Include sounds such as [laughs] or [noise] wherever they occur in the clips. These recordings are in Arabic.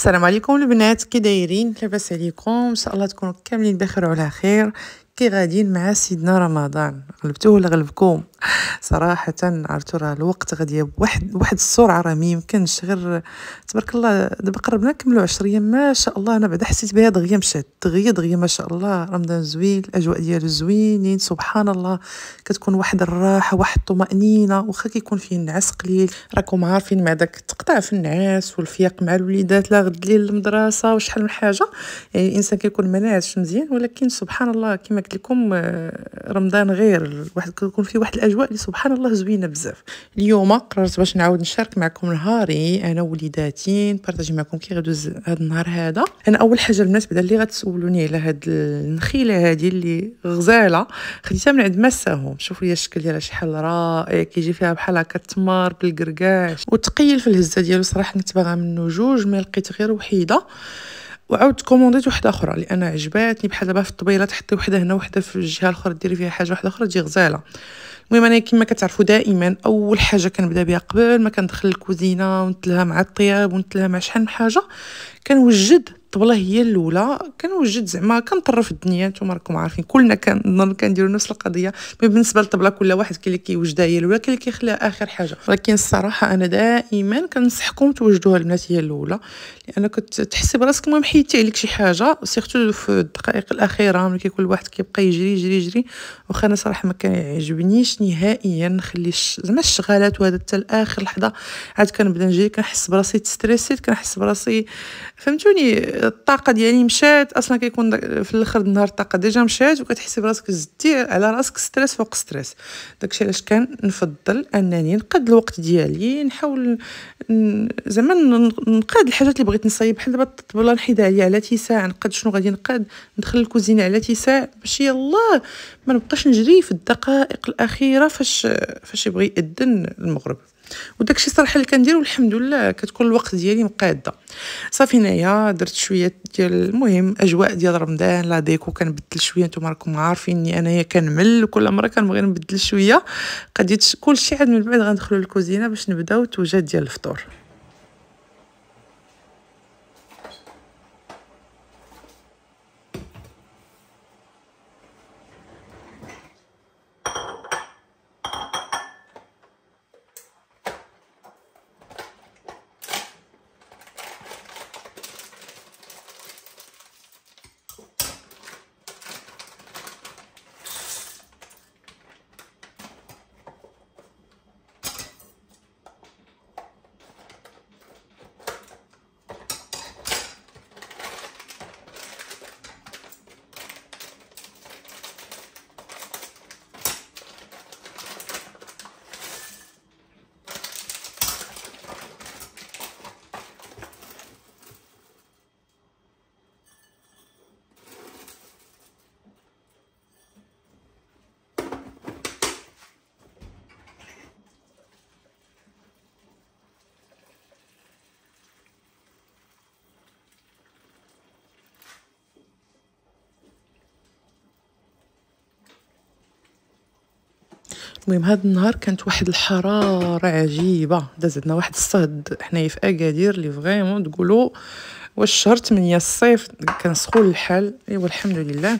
السلام عليكم البنات كي دايرين لاباس عليكم ان شاء الله تكونوا كاملين بخير وعلى خير كي غاديين مع سيدنا رمضان غلبتوه ولا غلبكم صراحة عرفتو راه الوقت غادي بواحد واحد السرعة راه ميمكنش غير تبارك الله دابا قربنا نكملو عشر ايام ما شاء الله انا بعدا حسيت بها دغيا مشات دغيا دغيا ما شاء الله رمضان زوين الاجواء ديالو زوينين سبحان الله كتكون واحد الراحة واحد الطمأنينة وخا كيكون فيه النعاس قليل راكم عارفين مع داك التقطاع في النعاس والفياق مع الوليدات لا غد ليل المدرسة وشحال من حاجة يعني الانسان كيكون ما مزيان ولكن سبحان الله كما قلت لكم آه، رمضان غير واحد كيكون فيه واحد اجواء اللي سبحان الله زوينه بزاف اليوم قررت باش نعاود نشارك معكم نهاري انا ووليداتي نبارطاجي معكم كي غدوز هذا النهار هذا انا اول حاجه البنات بدا اللي غتسولوني على هاد النخيله هادي اللي غزاله خديتها من عند مساهم شوفوا لي الشكل ديالها شحال رائع كيجي فيها بحال هكا التمر بالقرقاش وتقيل في الهزه ديالو صراحه كنت باغا منه جوج ما لقيت غير وحيده وعاود كومونديت وحده اخرى لان عجباتني بحال دابا في الطبيله تحطي وحده هنا وحده في الجهه الاخرى ديري فيها حاجه وحده اخرى تجي غزاله المهم انا كما كتعرفوا دائما اول حاجه كنبدا بها قبل ما كندخل الكوزينه ونتلها مع الطياب ونتلها مع شحال من حاجه كنوجد طيب الطبله هي الاولى كنوجد زعما كنطرف في الدنيا نتوما راكم عارفين كلنا كنظن كنديروا نفس القضيه مي بالنسبه للطبله كل واحد كاين اللي كيوجدها هي الاولى كاين اللي كيخليها اخر حاجه ولكن الصراحه انا دائما كنصحكم توجدوها البنات هي الاولى لان تحسي براسك المهم محيتي عليك شي حاجه سيرتو في الدقائق الاخيره ملي كيكون الواحد كيبقى يجري يجري يجري واخا انا صراحه ما كيعجبنيش نهائيا نخلي زعما الشغالات وهذا حتى لاخر لحظه عاد كنبدا نجري كنحس براسي تستريسيت كنحس براسي فهمتوني الطاقه ديالي مشات اصلا كيكون في الاخر النهار الطاقه ديجا مشات وكتحسي براسك زدتي على راسك ستريس فوق ستريس داكشي علاش كان نفضل انني نقاد الوقت ديالي نحاول زعما نقاد الحاجات اللي بغيت نصايب بحال دابا الطبله نحيدها عليا على تيساع نقاد شنو غادي نقاد ندخل الكوزينه على تيساع باش يلاه ما نبقاش نجري في الدقائق الاخيره فاش فاش يبغي ياذن المغرب وداكشي صراحه اللي كندير والحمد لله كتكون الوقت ديالي مقاده صافي هنايا درت شويه ديال المهم اجواء ديال رمضان لا ديكو كنبدل شويه نتوما راكم عارفيني انايا كنمل وكل مره كنبغي نبدل شويه قديت كلشي عاد من بعد غندخلوا للكوزينه باش نبداو التوجه ديال الفطور المهم هذا النهار كانت واحد الحراره عجيبه دازتنا واحد الصهد حنايا في اكادير اللي فريمون تقولوا واش شهر 8 الصيف كان سخون الحال ايوا الحمد لله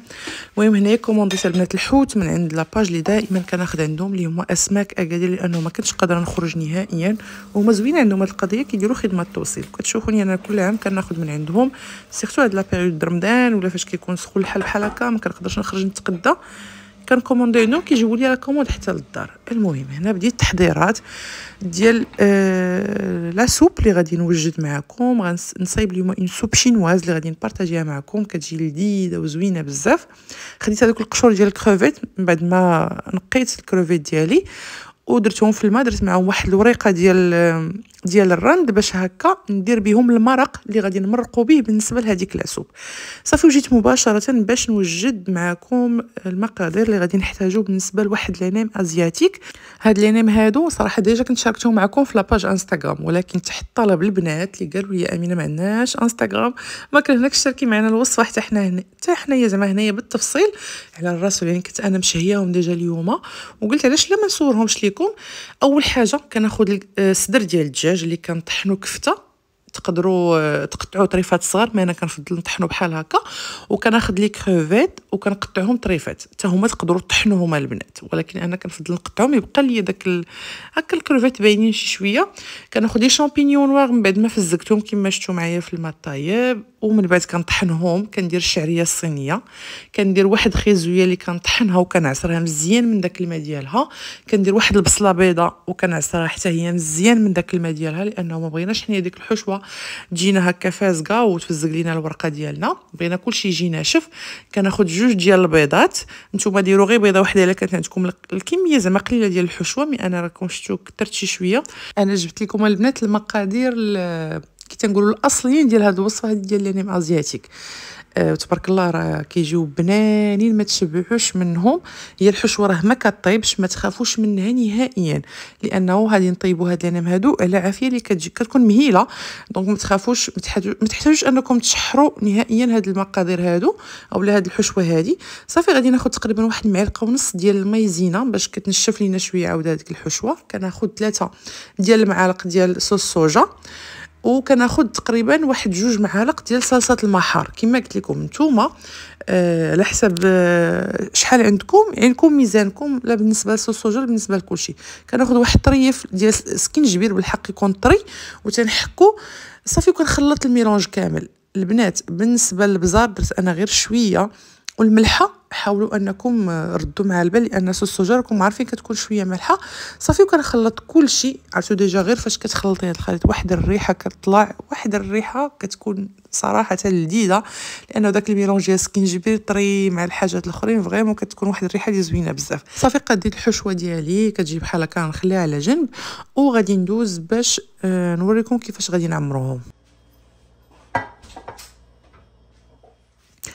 المهم هنايا كومونديت البنات الحوت من عند لاباج اللي دائما كناخذ عندهم اللي هما اسماك اكادير لانه ما كنتش قادره نخرج نهائيا وهما زوين عندهم هاد القضيه كيديروا خدمه التوصيل كتشوفوني انا كل عام كناخذ من عندهم سيرتو هاد لا بيريود رمضان ولا فاش كيكون سخون الحال بحال هكا ما كنقدرش نخرج نتقدى كنكوموندي نو كيجيبوا لي لا كوموند حتى للدار المهم هنا بديت التحضيرات ديال آه لا سوب اللي غادي نوجد معكم غنصايب اليوم اون سوب شينواز اللي غادي نبارطاجيها معكم كتجي لذيذه وزوينه بزاف خديت هذوك القشور ديال الكروفيت من بعد ما نقيت الكروفيت ديالي ودرتهم في الماء درت معاهم واحد الوريقه ديال ديال الرند باش هكا ندير بهم المرق اللي غادي نمرقوا به بالنسبه لهذيك العسوب صافي وجيت مباشره باش نوجد معكم المقادير اللي غادي نحتاجو بالنسبه لواحد لينيم ازياتيك هاد لينيم هادو صراحه ديجا كنت شاركتهم معكم في لاباج انستغرام ولكن تحت طلب البنات اللي قالوا لي امينه ما عندناش انستغرام ما كرهناكش تشاركي معنا الوصفه حتى حنا هنا حتى حنايا زعما هنايا بالتفصيل على الراس يعني كنت انا مشهياهم ديجا اليوم وقلت علاش لا ما نصورهمش ليكم لكم اول حاجه كناخذ الصدر آه، ديال الدجاج اللي كنطحنو كفته تقدروا آه، تقطعوا طريفات صغار ما انا كنفضل نطحنو بحال هكا وكناخذ لي كروفيت وكنقطعهم طريفات حتى هما تقدروا تطحنوهم البنات ولكن انا كنفضل نقطعهم يبقى لي داك ال... هكا الكروفيت باينين شي شويه كناخذ لي شامبينيون نوار من بعد ما فزكتهم كما شفتوا معايا في الماء الطايب ومن بعد كنطحنهم كندير الشعريه الصينيه كندير واحد خيزويه اللي كنطحنها وكنعصرها مزيان من داك الماء ديالها كندير واحد البصله بيضاء وكنعصرها حتى هي مزيان من داك الماء ديالها لانه ما بغيناش حنا ديك الحشوه جينا تجينا هكا فازقه وتفزق لينا الورقه ديالنا بغينا كلشي يجي ناشف كناخد جوج ديال البيضات نتوما ديرو غير بيضه وحده الا كانت عندكم الكميه زعما قليله ديال الحشوه مي انا راكم شتو كثرت شي شويه انا جبت لكم البنات المقادير كي تنقولوا الاصليين ديال هاد الوصفه هاد ديال لينيم ازياتيك أه تبارك الله راه كيجيو بنانين ما تشبعوش منهم هي الحشوه راه ما كطيبش ما تخافوش منها نهائيا لانه غادي نطيبوا هاد لينيم هادو على عافيه اللي كتجي كتكون مهيله دونك ما تخافوش ما تحتاجوش انكم تشحروا نهائيا هاد المقادير هادو اولا هاد الحشوه هادي صافي غادي ناخذ تقريبا واحد المعلقه ونص ديال المايزينا باش كتنشف لينا شويه عاود هذيك الحشوه كناخذ ثلاثه ديال المعالق ديال صوص صوجا وكناخد تقريبا واحد جوج معالق ديال صلصه المحار كما قلت لكم نتوما آه، على آه حسب آه شحال عندكم عندكم ميزانكم لا بالنسبه لصوص الجر بالنسبه لكلشي كناخذ واحد طريف ديال سكينجبير بالحق يكون طري وتنحكو صافي وكنخلط الميلونج كامل البنات بالنسبه للبزار درت انا غير شويه والملحه حاولوا انكم ردوا مع البال لان صوص جاركم راكم عارفين كتكون شويه مالحه صافي وكنخلط كل شيء عرفتوا ديجا غير فاش كتخلطي هذا يعني الخليط واحد الريحه كتطلع واحد الريحه كتكون صراحه لذيذه لانه داك الميلونج ديال السكينجبير طري مع الحاجات الاخرين فريمون كتكون واحد الريحه اللي زوينه بزاف صافي قديت الحشوه ديالي كتجي بحال هكا نخليها على جنب وغادي ندوز باش آه، نوريكم كيفاش غادي نعمروهم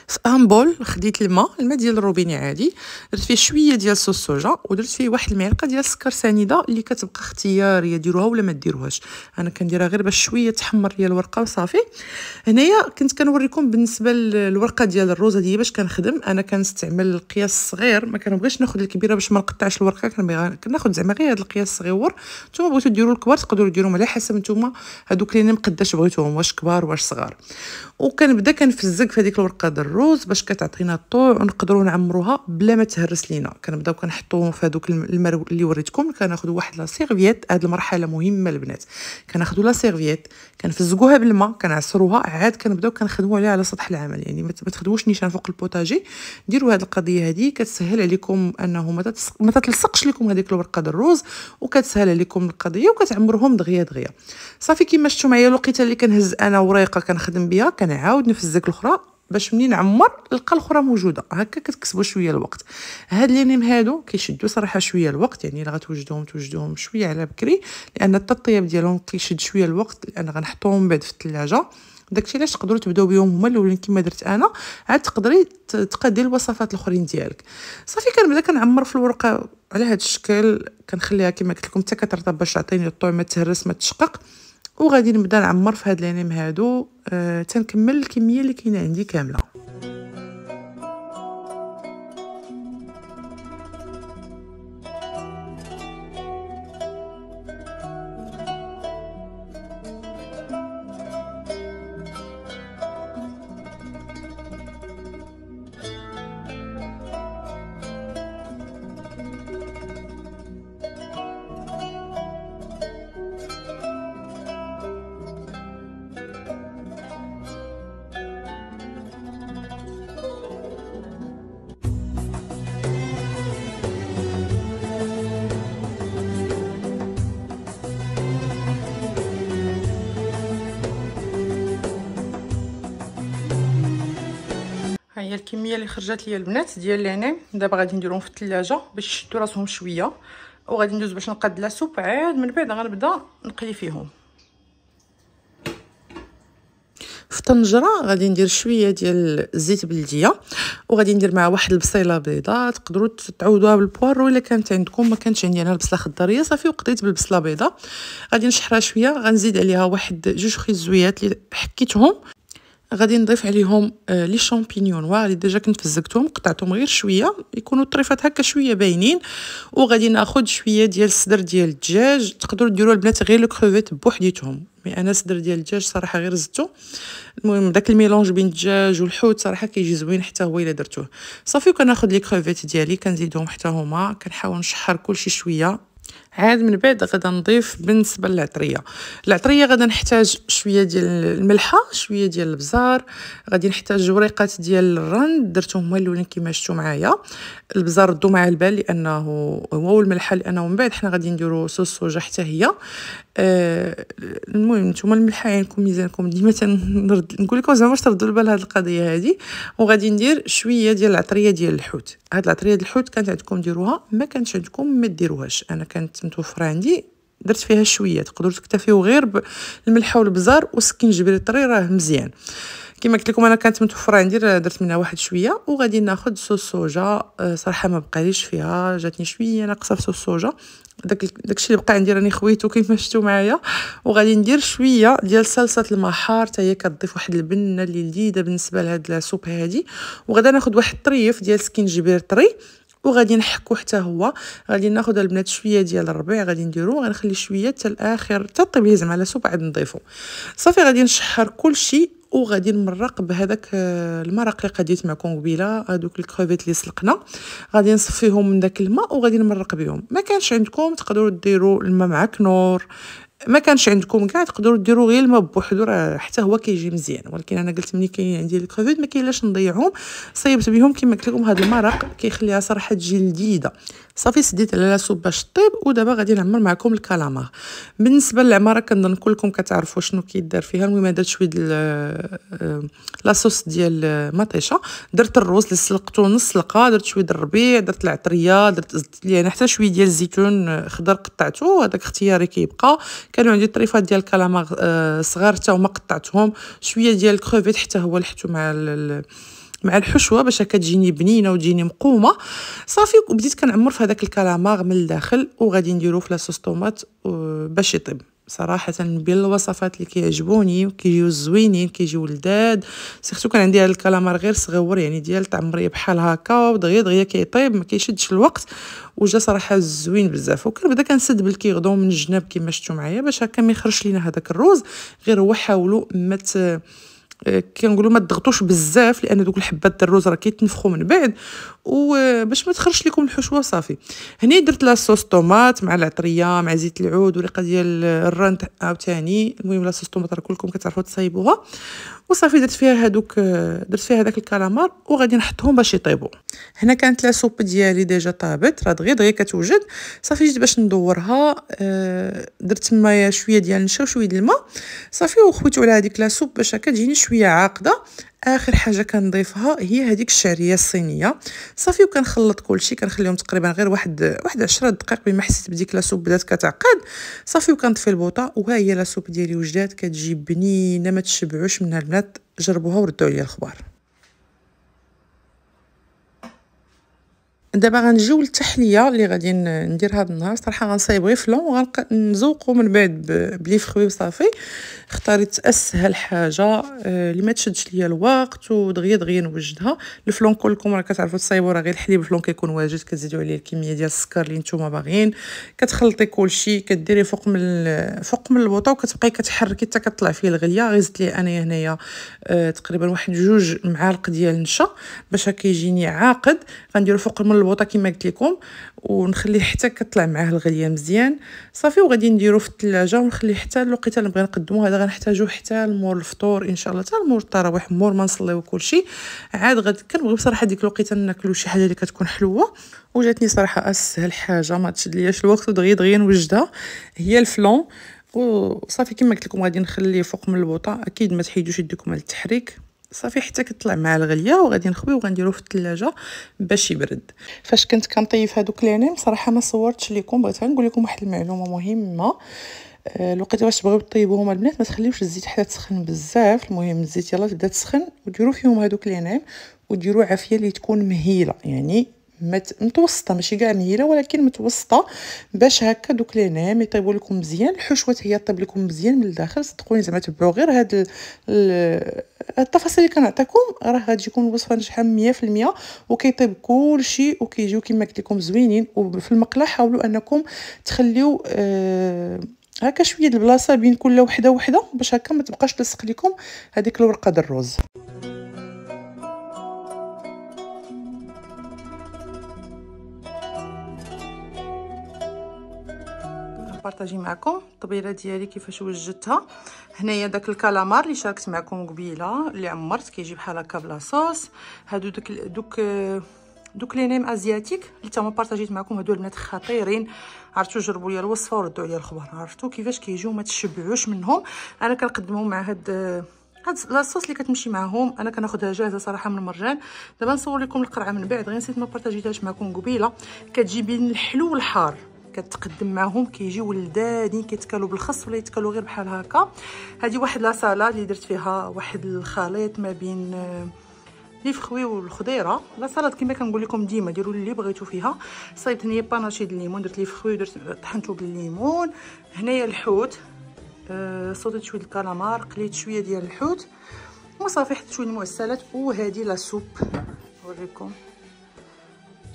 في ان بول خديت الماء الماء ديال الروبيني عادي درت فيه شويه ديال صوص صوجا ودرت فيه واحد المعلقه ديال السكر سنيده اللي كتبقى اختياريه ديروها ولا ما ديروهاش انا كنديرها غير باش شويه تحمر ليا الورقه وصافي هنايا كنت كنوريكم بالنسبه للورقه ديال الروز هذه باش كنخدم انا كنستعمل القياس الصغير ما كنبغيش ناخذ الكبيره باش ما نقطعش الورقه كناخذ زعما غير هذا القياس الصغيور نتوما بغيتو ديروا الكبار تقدروا ديروهم على حسب نتوما هذوك اللي مقداش بغيتوهم واش كبار واش صغار وكنبدا كنفزق في هذيك الورقه ديال الروز باش كتعطينا الطوع ونقدروا نعمروها بلا ما تهرس لينا كنبداو كنحطوهم في هذوك المرو اللي وريتكم كناخذوا واحد لا سيرفييت هاد المرحله مهمه البنات كناخذوا لا سيرفييت كنفزقوها بالماء كنعصروها عاد كنبداو كنخدموا عليها على سطح العمل يعني ما تخدموش نيشان فوق البوتاجي ديروا هاد القضيه هذه كتسهل عليكم انه ما, ما تتلصقش لكم هذيك الورقه ديال الروز وكتسهل عليكم القضيه وكتعمرهم دغيا دغيا صافي كما شفتوا معايا الوقيته اللي كنهز انا وريقه كنخدم بها كان كنعاود نفزك الاخرى باش منين نعمر نلقى الاخرى موجوده هكا كتكسبوا شويه الوقت هاد نيم هادو كيشدوا صراحه شويه الوقت يعني الا غتوجدوهم توجدوهم شويه على بكري لان التطيب ديالهم كيشد شويه الوقت لان غنحطوهم من بعد في الثلاجه داكشي علاش تقدروا تبداو بهم هما الاولين كما درت انا عاد تقدري تقادي الوصفات الاخرين ديالك صافي كنبدا كنعمر في الورقه على هذا الشكل كنخليها كما قلت لكم حتى كترطب باش تعطيني الطعم ما تهرس ما تشقق وغادي نبدا نعمر في هاد لينيم هادو آه تنكمل الكميه اللي كاينه عندي كامله ها هي الكميه اللي خرجت ليا البنات ديال العنايم دابا غادي نديرهم في الثلاجه باش يشدوا راسهم شويه وغادي ندوز باش نقاد لا سوب عاد من بعد غنبدا نقلي فيهم في طنجره غادي ندير شويه ديال الزيت بلديه وغادي ندير معها واحد البصيله بيضاء تقدروا تعوضوها بالبوار الا كانت عندكم ما كانتش عندي انا البصله خضريه صافي وقضيت بالبصله بيضاء غادي نشحرها شويه غنزيد عليها واحد جوج خيزويات اللي حكيتهم غادي نضيف عليهم آه، لي شامبينيون نوار اللي ديجا كنت فزقتهم قطعتهم غير شويه يكونوا الطريفات هكا شويه باينين وغادي ناخذ شويه ديال الصدر ديال الدجاج تقدروا ديروا البنات غير لو كروفيت بوحديتهم مي انا صدر ديال الدجاج صراحه غير زدتو المهم داك الميلونج بين الدجاج والحوت صراحه كيجي زوين حتى هو الا درتوه صافي وكناخذ لي كروفيت ديالي كنزيدهم حتى هما كنحاول نشحر كلشي شويه عاد من بعد غدا نضيف بالنسبه للعطريه العطريه غدا نحتاج شويه ديال الملحه شويه ديال البزار غادي نحتاج وريقات ديال الرند درتهم هما الاولين كيما شتو معايا البزار ردو مع البال لانه هو الملحه لانه من بعد حنا غادي نديرو صوص صوجه حتى هي آه، المهم نتوما الملحه عينكم ميزانكم ديما تنرد نقول لكم زعما تردو البال هاد القضيه هذه وغادي ندير شويه ديال العطريه ديال الحوت هاد العطريه ديال الحوت كانت عندكم ديروها ما كانتش عندكم ما ديروهاش انا كانت متوفرة عندي درت فيها شويه تقدروا تكتفيو غير بالملحه والبزار جبري طري راه مزيان كما قلت لكم انا كانت متوفره عندي درت منها واحد شويه وغادي ناخذ صوص صوجا آه، صراحه ما بقاليش فيها جاتني شويه ناقصه في صوص صوجا داك داكشي اللي بقى عندي راني خويتو ما شفتوا معايا وغادي ندير شويه ديال صلصه المحار حتى هي كتضيف واحد البنه اللي لذيذه بالنسبه لهاد السوب هادي وغادي ناخذ واحد الطريف ديال سكينجبير طري وغادي نحكو حتى هو غادي ناخذ البنات شويه ديال الربيع غادي نديرو غنخلي شويه حتى الاخر حتى الطبيعي زعما على سو عاد نضيفو صافي غادي نشحر كلشي وغادي نمرق بهذاك آه، المرق اللي قديت معكم قبيله هذوك الكروفيت اللي سلقنا غادي نصفيهم من داك الماء وغادي نمرق بهم ما كانش عندكم تقدروا ديروا الماء مع كنور ما كانش عندكم كاع تقدروا ديروا غير الماء بوحدو راه حتى هو كيجي مزيان ولكن انا قلت ملي كاين عندي الكريفيت ما كاينلاش نضيعهم صيبت بهم كما قلت لكم هذا المرق كيخليها صراحه تجي لذيذه صافي سديت على لاصوب باش طيب ودابا غادي نعمر معكم الكالامار بالنسبه للعماره كنظن كلكم كتعرفوا شنو كيدار فيها المهم درت شويه آه، لاصوص ديال مطيشه درت الروز اللي سلقته نص سلقه درت شويه الربيع درت العطريه درت يعني حتى شويه ديال الزيتون آه، خضر قطعته هذاك اختياري كيبقى كانوا عندي طريفات ديال الكالامار آه، صغار حتى هما قطعتهم شويه ديال الكروفيت حتى هو لحته مع مع الحشوه باش كتجيني بنينه وتجيني مقومه صافي وبديت كنعمر في هذاك الكلامار من الداخل وغادي نديرو في لاصوص طوماط باش يطيب صراحه بالوصفات الوصفات اللي كيعجبوني وكيجيو زوينين كيجيو لذاد سيرتو كان عندي هذا الكلامار غير صغور يعني ديال مريه بحال هكا ودغيا دغيا كيطيب ما كيشدش الوقت وجا صراحه زوين بزاف وكنبدا كنسد بالكيغدو من الجناب كما شفتوا معايا باش هكا ما يخرجش لينا هذاك الروز غير هو حاولوا ما آه، كنقولوا ما تضغطوش بزاف لان دوك الحبات ديال الرز راه كيتنفخوا من بعد وباش آه، ما تخرجش لكم الحشوه صافي هنا درت لاصوص طوماط مع العطريه مع زيت العود وريقه ديال الرند عاوتاني المهم لاصوص طوماط راه كلكم كتعرفوا تصايبوها وصافي درت فيها هادوك آه، درت فيها هذاك الكالامار وغادي نحطهم باش يطيبوا هنا كانت لا سوب ديالي ديجا طابت راه دغيا دغيا كتوجد صافي جيت باش ندورها آه، درت تمايا شويه ديال النشا وشويه ديال الماء صافي وخويتو على هذيك لا سوب باش كتجيني شويه عاقده اخر حاجه كنضيفها هي هذيك الشعريه الصينيه صافي وكنخلط كلشي كنخليهم تقريبا غير واحد واحد 10 دقائق بما حسيت بديك لا سوب بدات كتعقد صافي وكنطفي البوطه وها هي لا سوب ديالي وجدات كتجي بنينه ما تشبعوش منها البنات جربوها وردوا عليا الخبر دابا غنجيو للتحليه اللي غادي ندير هذا النهار صراحه غنصايب غير فلون وغنزوقو من بعد بلي فخوي وصافي اختاريت اسهل حاجه آه، اللي ما تشدش ليا الوقت ودغيا دغيا نوجدها الفلون كلكم راه كتعرفوا تصايبوا راه غير الحليب الفلون كيكون واجد كتزيدوا عليه الكميه ديال السكر اللي نتوما باغيين كتخلطي كلشي كديري فوق من فوق من البوطه وكتبقاي كتحركي حتى كطلع فيه الغليه غير زدت ليه انايا هنايا آه، تقريبا واحد جوج معالق ديال النشا باش كيجيني عاقد غنديرو فوق من البوطه كما قلت لكم ونخليه حتى كطلع معاه الغليه مزيان صافي وغادي نديرو في الثلاجه ونخليه حتى الوقيته اللي بغينا نقدمو هذا غنحتاجو حتى لمور الفطور ان شاء الله حتى لمور التراويح مور ما نصليو كلشي عاد غادي كنبغي بصراحه ديك الوقيته ناكلو شي حاجه اللي كتكون حلوه وجاتني صراحه اسهل حاجه ما تشد لياش الوقت ودغيا دغيا نوجدها هي الفلون وصافي كما قلت لكم غادي نخليه فوق من البوطه اكيد ما تحيدوش يدكم على التحريك صافي حتى كطلع مع الغليه وغادي نخوي وغنديرو في الثلاجه باش يبرد فاش كنت كنطيب هادوك لانيم صراحه ما صورتش لكم بغيت نقول لكم واحد المعلومه مهمه آه، الوقت باش تبغيو طيبوهم البنات ما تخليوش الزيت حتى تسخن بزاف المهم الزيت يلا تبدا تسخن وديروا فيهم هادوك لانيم وديروا عافيه اللي تكون مهيله يعني مت... متوسطه ماشي كاع مهيله ولكن متوسطه باش هكا دوك لي نعام يطيبوا لكم مزيان الحشوه هي طيب لكم مزيان من الداخل صدقوني زعما تبعوا غير هاد ال... ال... التفاصيل اللي كنعطيكم راه غادي تكون الوصفه ناجحه 100% وكيطيب كلشي وكيجيو كما قلت لكم زوينين وفي المقله حاولوا انكم تخليو آه هكا شويه البلاصه بين كل وحده وحده باش هكا ما تبقاش تلصق لكم هذيك الورقه ديال الرز نبارطاجي معكم الطبيله ديالي كيفاش وجدتها هنايا داك الكالامار اللي شاركت معكم قبيله اللي عمرت كيجي بحال هكا بلا صوص هادو دوك دوك دوك لي نيم ازياتيك اللي تما بارطاجيت معكم هادو البنات خطيرين عرفتو جربوا ليا الوصفه وردوا عليا الخبر عرفتو كيفاش كيجيو ما تشبعوش منهم انا كنقدمهم مع هاد هاد لاصوص اللي كتمشي معاهم انا كناخذها جاهزه صراحه من المرجان دابا نصور لكم القرعه من بعد غير نسيت ما بارطاجيتهاش معكم قبيله كتجي بين الحلو والحار كتقدم معهم كيجيو لذادين كيتكالو بالخس ولا يتكالو غير بحال هكا هذه واحد سالاد اللي درت فيها واحد الخليط ما بين آه، لي فخوي والخضيره لا سالاد كما كنقول لكم ديما ديروا اللي بغيتو فيها صايبت هنايا باناشي ديال الليمون درت لي فخوي درت طحنته بالليمون هنايا الحوت آه صوتت شويه الكالامار قليت شويه ديال الحوت وصافي حطيت شويه المعسلات وهذه لا سوب نوريكم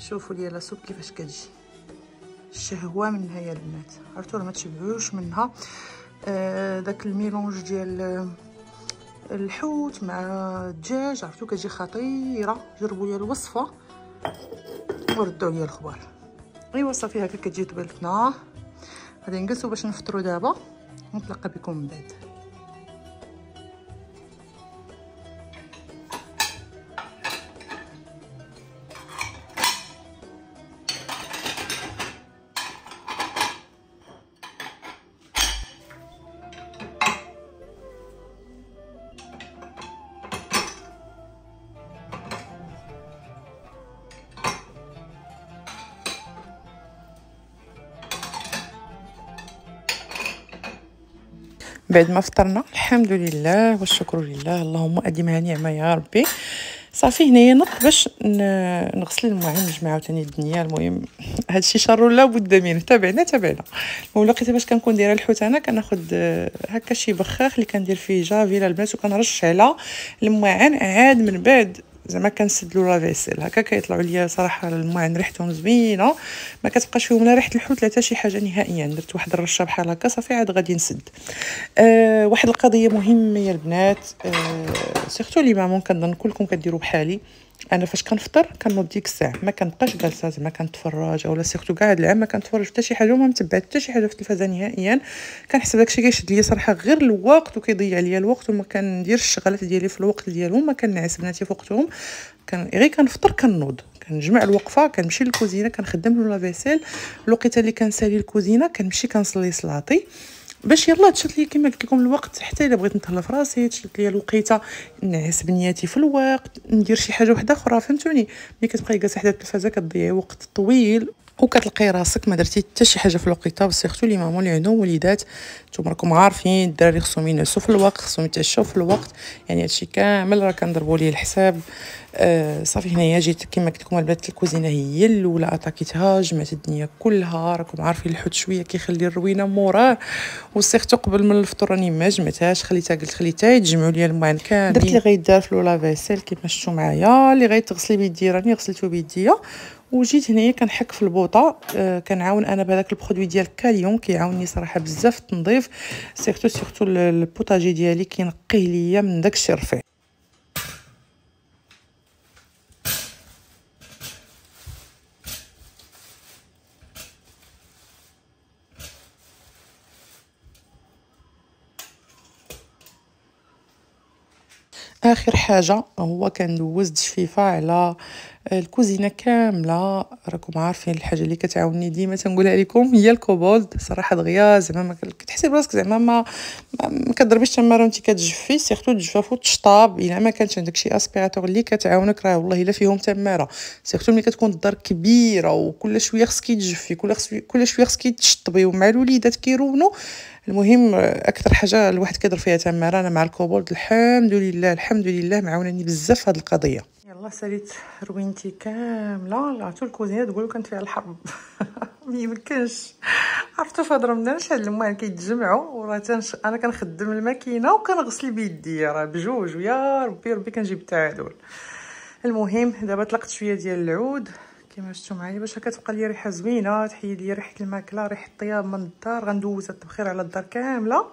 شوفوا لي لا سوب كيفاش كتجي الشهوه منها يا البنات عرفتوا راه ما تشبعوش منها آه، داك الميلونج ديال آه، الحوت مع الدجاج عرفتوا كتجي خطيره جربوا لي الوصفه وردوا لي الخبار ايوا صافي هكا كتجي تبلتنا غادي نجلسوا باش نفطروا دابا نتلاقى بكم من بعد بعد ما فطرنا الحمد لله والشكر لله اللهم اديمها نعمه يا ربي صافي هنايا نط باش نغسل نجمع عاوتاني الدنيا المهم هادشي شر لا بد منه تابعنا تابعنا المهم لقيت باش كنكون دايره الحوت انا كناخد هكا شي بخاخ اللي كندير فيه جافيلا البنات وكنرش على المواعين عاد من بعد زعما كنسدلو لا فيسيل هكا كيطلعوا ليا صراحه الماعن ريحتهم زوينه ما كتبقاش فيهم لا ريحه الحوت لا حتى شي حاجه نهائيا درت واحد الرشه بحال هكا صافي عاد غادي نسد أه واحد القضيه مهمه يا البنات أه سيرتو لي مامون كنظن كلكم كديروا بحالي انا فاش كنفطر كنوض ديك الساعه ما كنبقاش جالسه زعما كنتفرج اولا سيرتو كاع هاد العام ما كنتفرج حتى شي حاجه وما متبعت حتى شي حاجه في التلفازه نهائيا كنحسب داكشي كيشد ليا صراحه غير الوقت وكيضيع ليا الوقت وما كنديرش الشغلات ديالي في الوقت ديالهم ما كنعس بناتي في وقتهم كان غير كنفطر كنوض كنجمع الوقفه كنمشي للكوزينه كنخدم لو لافيسيل الوقيته اللي كنسالي الكوزينه كنمشي كنصلي صلاتي باش يلا تشد لي كما قلت لكم الوقت حتى الا بغيت نتهلا في راسي تشد لي الوقيته نعس بنياتي في الوقت ندير شي حاجه وحده اخرى فهمتوني ملي كتبقاي جالسه حدا التلفازه كتضيعي وقت طويل وكتلقاي راسك ما درتي حتى شي حاجه في الوقيته سيرتو لي مامون اللي عندهم وليدات نتوما راكم عارفين الدراري خصهم ينعسوا في الوقت خصهم يتعشاو في الوقت يعني هادشي كامل راه كنضربوا ليه الحساب آه صافي هنايا جيت كما قلت لكم البنات الكوزينه هي الاولى اتاكيتها جمعت الدنيا كلها راكم عارفين الحوت شويه كيخلي الروينه موراه وسيرتو قبل من الفطور راني ما جمعتهاش خليتها قلت خليتها يتجمعوا ليا المعان كامل درت لي غيدار في لولا فيسيل كيما شفتوا معايا اللي غيتغسلي بيدي راني غسلتو بيديا وجيت هنايا كنحك في البوطه آه كنعاون انا بهذاك البرودوي ديال كاليون كيعاونني صراحه بزاف في التنظيف سيرتو سيرتو البوطاجي ديالي كينقيه ليا من داك الشيء الرفيع اخر حاجه هو كندوز دشفيفه على الكوزينه كامله راكم عارفين الحاجه اللي كتعاوني ديما تنقولها لكم هي الكوبولد صراحه دغيا زعما كتحسي براسك زعما ما ما كضربيش التمر وانت كتجفي سيرتو الجفاف وتشطاب الا ما كانش عندك شي اسبيراتور اللي كتعاونك راه والله الا فيهم تماره سيرتو ملي كتكون الدار كبيره وكل شويه خصك يتجفي كل كل شويه خصك تشطبي ومع الوليدات كيرونو المهم اكثر حاجه الواحد كيضر فيها تماره انا مع الكوبولد الحمد لله الحمد لله معاونني بزاف هاد القضيه الله ساليت روينتي كامله لعطو الكوزينه تقولو كانت فيها الحرب [laughs] ميمكنش عرفتوا هاد رمضان هاد الموال كيتجمعوا وراه تنش... انا كنخدم الماكينه وكنغسل بيدي راه بجوج ويا ربي ربي كنجيب التعادل المهم دابا طلقت شويه ديال العود كما شفتوا معايا باش كتبقى لي ريحه زوينه تحيد لي ريحه الماكله ريحه الطياب من الدار هاد التبخير على الدار كامله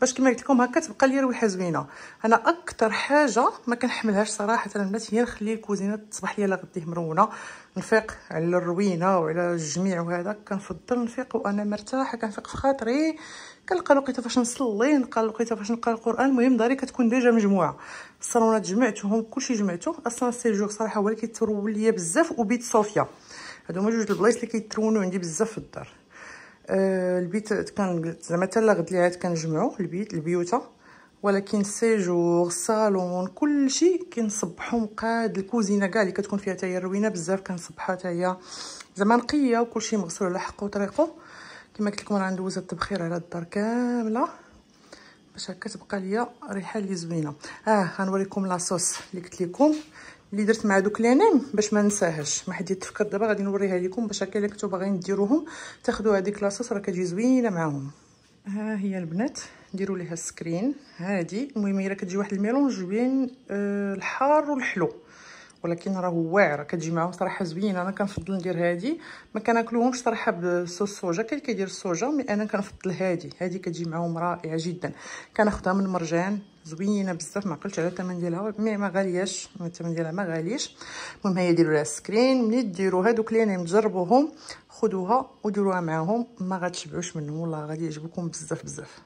باش كما قلت لكم هكا تبقى لي ريحه زوينه انا اكثر حاجه ما كنحملهاش صراحه البنات هي نخلي الكوزينه تصبح ليا غديه مرونه نفيق على الروينه وعلى الجميع وهذا كنفضل نفيق وانا مرتاحه كنفيق في خاطري كنلقى الوقيته فاش نصلي نلقى الوقيته فاش نقرا القران المهم داري كتكون ديجا مجموعه الصالونات جمعتهم كلشي جمعته اصلا السيجور صراحه هو اللي كيترول ليا بزاف وبيت صوفيا هادو هما جوج البلايص اللي كيترونوا عندي بزاف في الدار آه البيت كان زعما حتى لغد العاد كنجمعو البيت البيوتة ولكن السيجور الصالون كلشي كنصبحو مقاد الكوزينه كاع اللي كتكون فيها هي الروينه بزاف كنصبحها هي زعما نقيه وكلشي مغسول على حقه وطريقه كما قلت لكم راه ندوز التبخير على الدار كامله باش هكا تبقى ليا ريحه لي زوينه اه غنوريكم لاصوص اللي قلت لكم اللي درت مع دوك لينين باش ما ننساهاش ما حد يتفكر دابا غادي نوريها لكم باش هكا الا كنتو باغيين ديروهم تاخذوا هذيك لاصوص راه كتجي زوينه معاهم ها هي البنات ديروا ليها السكرين هذه المهم هي كتجي واحد الميلونج بين آه الحار والحلو ولكن راهو واعر كتجي معاهم صراحه زوينه انا كنفضل ندير هادي ما كناكلوهمش صراحه بالصوص الصوجه كاين كيدير الصوجه مي انا كنفضل هادي هادي كتجي معاهم رائعه جدا كناخذها من المرجان زوينه بزاف ما عقلتش على الثمن ديالها مي ما غالياش الثمن ديالها ما غاليش المهم هي ديروا لها سكرين ملي ديروا هادوك لينيم تجربوهم خذوها وديروها معاهم ما غتشبعوش منهم والله غادي يعجبكم بزاف بزاف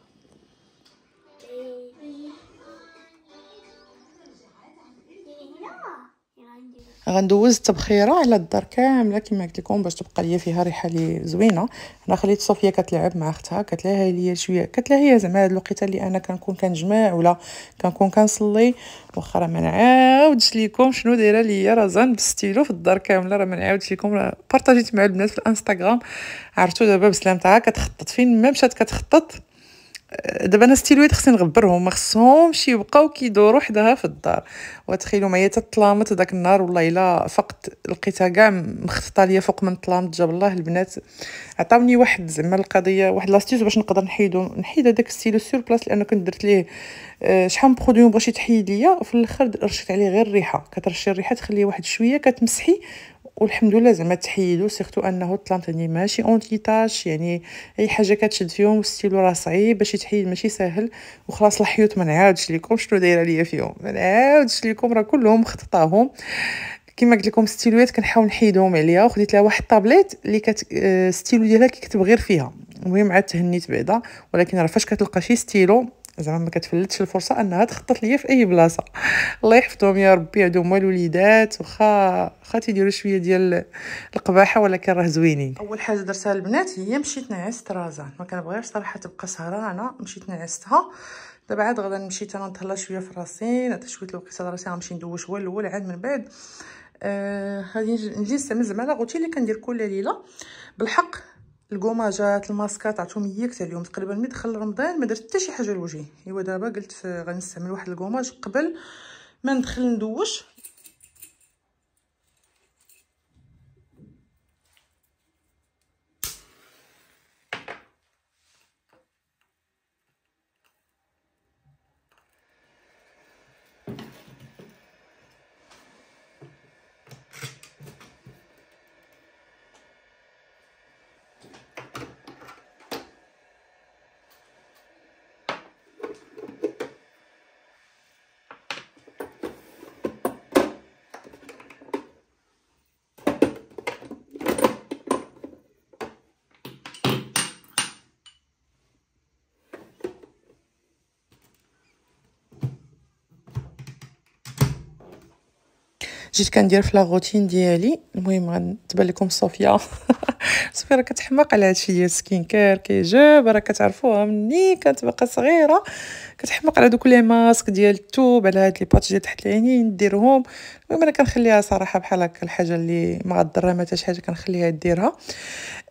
غندوز التبخيره على الدار كامله كما قلت لكم باش تبقى ليا فيها ريحه لي زوينه انا خليت صوفيا كتلعب مع اختها قالت لها ليا شويه قالت لها هي زعما هاد الوقيته اللي انا كنكون كنجمع ولا كنكون كنصلي واخا راه ما نعاودش ليكم شنو دايره ليا راه زان بالستيلو في الدار كامله راه ما نعاودش ليكم بارطاجيت مع البنات في الانستغرام عرفتو دابا بسلامتها كتخطط فين ما مشات كتخطط دابا انا ستيلويت خصني نغبرهم ما خصهمش يبقاو كيدوروا حداها في الدار وتخيلوا معايا تطلامت داك النهار والله الا فقت لقيتها كاع مخططه ليا فوق من طلامت جاب الله البنات عطاوني واحد زعما القضيه واحد لاستيس باش نقدر نحيدو نحيد هذاك ستيلو سور بلاص لان كنت درت ليه آه، شحال من برودوي بغيت يتحيد ليا وفي الاخر رشيت عليه غير الريحه كترشي الريحه تخليه واحد شويه كتمسحي والحمد لله زعما تحيدو سيرتو انه طلانتني ماشي اونتي تاش يعني اي حاجه كتشد فيهم ستيلو راه صعيب باش يتحيد ماشي ساهل وخلاص الحيوط ما نعاودش لكم شنو دايره ليا فيهم ما نعاودش لكم راه كلهم خططاهم كما قلت لكم ستيلوات كنحاول نحيدهم عليا وخديت لها واحد الطابليت اللي كت آه، ستيلو ديالها كيكتب غير فيها المهم عاد تهنيت بعدا ولكن راه فاش كتلقى شي ستيلو زعما ما كتفلتش الفرصه انها تخطط ليا في اي بلاصه الله يحفظهم يا ربي هادو الوليدات واخا واخا تيديروا شويه ديال القباحه ولكن راه زوينين اول حاجه درتها البنات هي مشيت نعست رازان ما كنبغيش صراحه تبقى سهرانه مشيت نعستها دابا عاد غدا نمشي انا نتهلا شويه في راسي نعطي شويه الوقيته لراسي غنمشي ندوش هو الاول عاد من بعد غادي آه نجي نستعمل زعما لاغوتي اللي كندير كل ليله بالحق الكوماجات الماسكات عطيتهم ياكت اليوم تقريبا ملي دخل رمضان ما درت حتى شي حاجه لوجهي ايوا دابا قلت غنستعمل واحد الكوماج قبل ما ندخل ندوش جيت كندير في لا روتين ديالي المهم غنتبان لكم صوفيا [laughs] [laughs] صافي راه كتحماق على هادشي ديال سكين كير كيجاب راه كتعرفوها مني كانت باقا صغيره كتحماق على دوك لي ماسك ديال الثوب على هاد لي باتش ديال تحت العينين نديرهم المهم انا كنخليها صراحه بحال هكا الحاجه اللي ما غضرها ما حتى شي حاجه كنخليها ديرها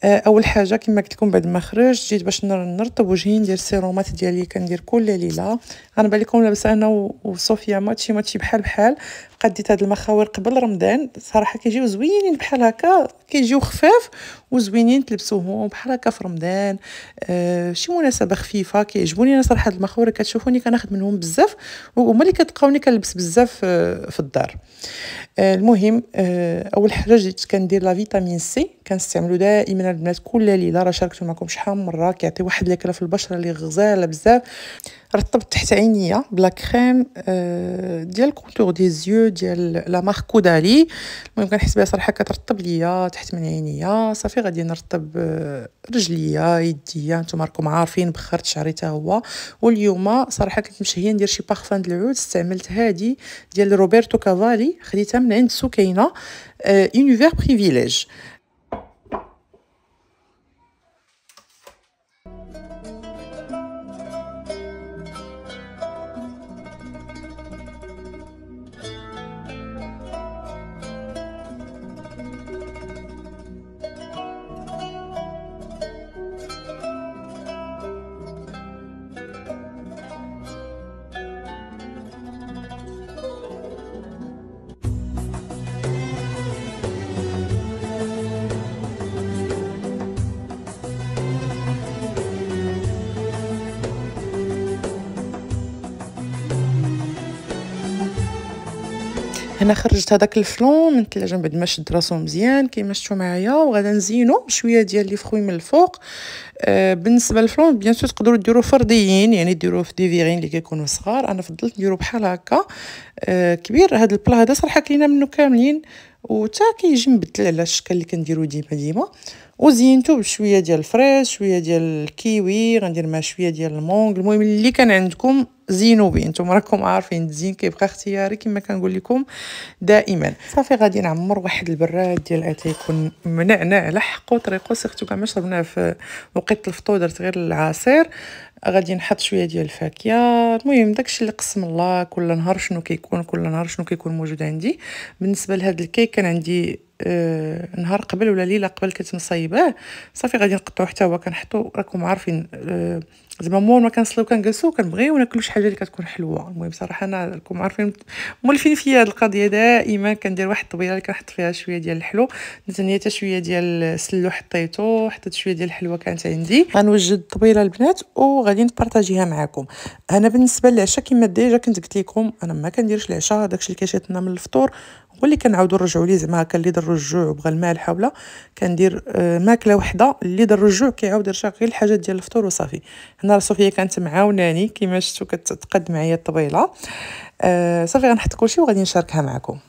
آه، اول حاجه كما قلت لكم بعد ما خرجت جيت باش نرطب وجهي ندير السيرومات ديالي كندير كل ليله غنبان لكم لابسه انا وصوفيا ماتشي ماتشي بحال بحال قديت هاد المخاور قبل رمضان صراحه كيجيو زوينين بحال هكا كيجيو خفاف وزوينين تلبسوهم بحال هكا في رمضان آه شي مناسبه خفيفه كيعجبوني انا صراحه المخوره كتشوفوني كناخذ منهم بزاف وملي اللي كتلقاوني كنلبس بزاف آه، في الدار آه، المهم آه، اول حاجه جيت كندير لا فيتامين سي كنستعملو دائما البنات كل ليله راه شاركت معكم شحال من مره كيعطي واحد الاكله في البشره اللي غزاله بزاف رطبت تحت عينيا بلا كريم آه، ديال كونتور دي زيو ديال لا مارك كودالي المهم كنحس بها صراحه كترطب ليا تحت من عينيا صافي غادي نرطب رجليا يديا نتوما راكم عارفين بخرت شعري حتى هو واليوم صراحه كنت مشهيه ندير شي بارفان ديال العود استعملت هادي ديال روبرتو كافالي خديتها من من عند un univers privilège انا خرجت هذاك الفلون من الثلاجه من بعد ما شد راسو مزيان كيما شفتوا معايا وغادا نزينو بشويه ديال لي فخوي من الفوق آه بالنسبه للفلون بيان سو تقدروا ديروه فرديين يعني ديروه في ديفيرين اللي كيكونوا صغار انا فضلت نديرو بحال هكا آه كبير هذا البلا هذا صراحه كلينا منه كاملين وتا كيجي مبدل على الشكل اللي كنديرو ديما ديما وزينتو بشويه ديال الفريز شويه ديال الكيوي غندير معاه شويه ديال المونغ المهم اللي كان عندكم زينوا به انتم راكم عارفين الزين كيبقى اختياري كما كنقول لكم دائما صافي غادي نعمر واحد البراد ديال اتاي يكون منعنع لحقو طريقو سيغتو سيرتو كاع ما شربناه في وقيت الفطور درت غير العصير غادي نحط شويه ديال الفاكهه المهم داكشي اللي قسم الله كل نهار شنو كيكون كل نهار شنو كيكون موجود عندي بالنسبه لهاد الكيك كان عندي آه نهار قبل ولا ليله قبل كنت مصايباه صافي غادي نقطعو حتى هو كنحطو راكم عارفين آه زعما مور ما كنصليو كنجلسو كنبغيو ناكلو شي حاجه اللي كتكون حلوه المهم صراحه انا راكم عارفين مولفين فيا هاد القضيه دائما كندير واحد الطبيله اللي كنحط فيها شويه ديال الحلو نتنيا حتى شويه ديال السلو حطيتو حطيت شويه ديال الحلوه كانت عندي غنوجد الطبيله البنات وغادي نبارطاجيها معاكم انا بالنسبه للعشاء كما ديجا كنت قلت لكم انا ما كنديرش العشاء داكشي اللي كيشيطنا من الفطور واللي كنعاودو نرجعو ليه زعما هكا اللي دار الرجوع وبغى المال حوله كندير آه، ماكله وحده اللي دار الرجوع كيعاود يرجع غير الحاجات ديال الفطور وصافي هنا صوفيا كانت معاوناني كيما شفتو كتقد معايا الطبيله آه صافي غنحط كلشي وغادي نشاركها معكم